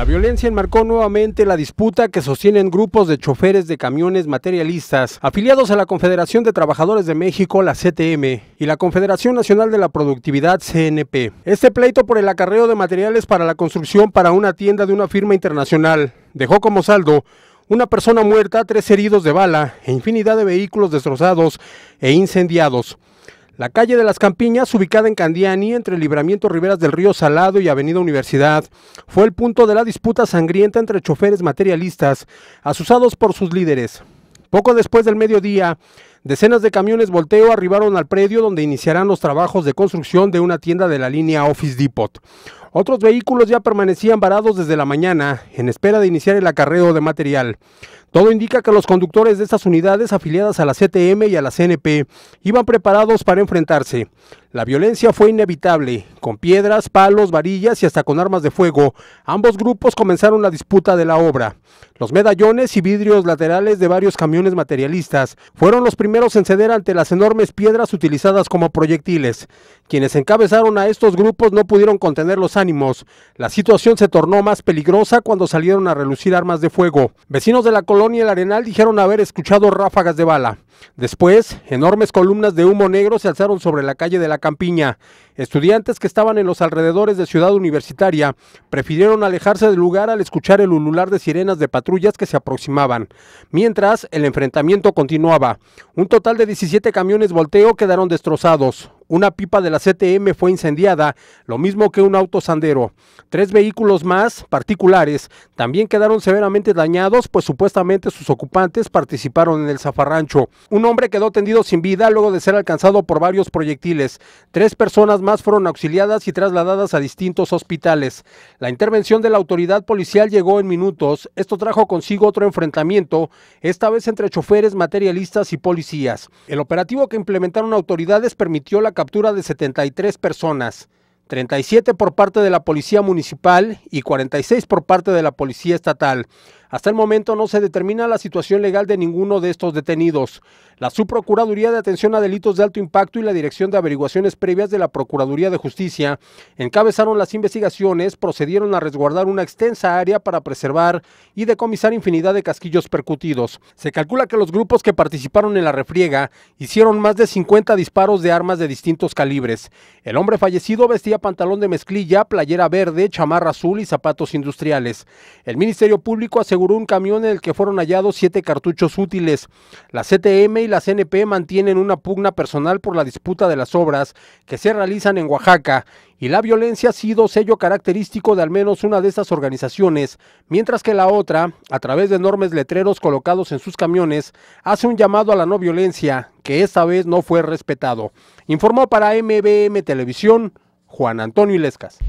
La violencia enmarcó nuevamente la disputa que sostienen grupos de choferes de camiones materialistas afiliados a la Confederación de Trabajadores de México, la CTM, y la Confederación Nacional de la Productividad, CNP. Este pleito por el acarreo de materiales para la construcción para una tienda de una firma internacional dejó como saldo una persona muerta, tres heridos de bala e infinidad de vehículos destrozados e incendiados. La calle de las Campiñas, ubicada en Candiani, entre el libramiento Riberas del Río Salado y Avenida Universidad, fue el punto de la disputa sangrienta entre choferes materialistas, asusados por sus líderes. Poco después del mediodía, decenas de camiones volteo arribaron al predio donde iniciarán los trabajos de construcción de una tienda de la línea Office Depot. Otros vehículos ya permanecían varados desde la mañana en espera de iniciar el acarreo de material. Todo indica que los conductores de estas unidades afiliadas a la CTM y a la CNP iban preparados para enfrentarse. La violencia fue inevitable, con piedras, palos, varillas y hasta con armas de fuego. Ambos grupos comenzaron la disputa de la obra. Los medallones y vidrios laterales de varios camiones materialistas fueron los primeros en ceder ante las enormes piedras utilizadas como proyectiles. Quienes encabezaron a estos grupos no pudieron contener los ánimos. La situación se tornó más peligrosa cuando salieron a relucir armas de fuego. Vecinos de la colonia El Arenal dijeron haber escuchado ráfagas de bala. Después, enormes columnas de humo negro se alzaron sobre la calle de la Campiña. Estudiantes que estaban en los alrededores de Ciudad Universitaria prefirieron alejarse del lugar al escuchar el ulular de sirenas de patrullas que se aproximaban. Mientras, el enfrentamiento continuaba. Un total de 17 camiones volteo quedaron destrozados. Una pipa de la CTM fue incendiada, lo mismo que un auto sandero. Tres vehículos más, particulares, también quedaron severamente dañados, pues supuestamente sus ocupantes participaron en el zafarrancho. Un hombre quedó tendido sin vida luego de ser alcanzado por varios proyectiles. Tres personas más fueron auxiliadas y trasladadas a distintos hospitales. La intervención de la autoridad policial llegó en minutos. Esto trajo consigo otro enfrentamiento, esta vez entre choferes, materialistas y policías. El operativo que implementaron autoridades permitió la captura de 73 personas, 37 por parte de la Policía Municipal y 46 por parte de la Policía Estatal. Hasta el momento no se determina la situación legal de ninguno de estos detenidos. La Subprocuraduría de Atención a Delitos de Alto Impacto y la Dirección de Averiguaciones Previas de la Procuraduría de Justicia encabezaron las investigaciones, procedieron a resguardar una extensa área para preservar y decomisar infinidad de casquillos percutidos. Se calcula que los grupos que participaron en la refriega hicieron más de 50 disparos de armas de distintos calibres. El hombre fallecido vestía pantalón de mezclilla, playera verde, chamarra azul y zapatos industriales. El Ministerio Público aseguró un camión en el que fueron hallados siete cartuchos útiles. La CTM y la CNP mantienen una pugna personal por la disputa de las obras que se realizan en Oaxaca y la violencia ha sido sello característico de al menos una de estas organizaciones, mientras que la otra, a través de enormes letreros colocados en sus camiones, hace un llamado a la no violencia, que esta vez no fue respetado. Informó para MBM Televisión Juan Antonio Ilescas.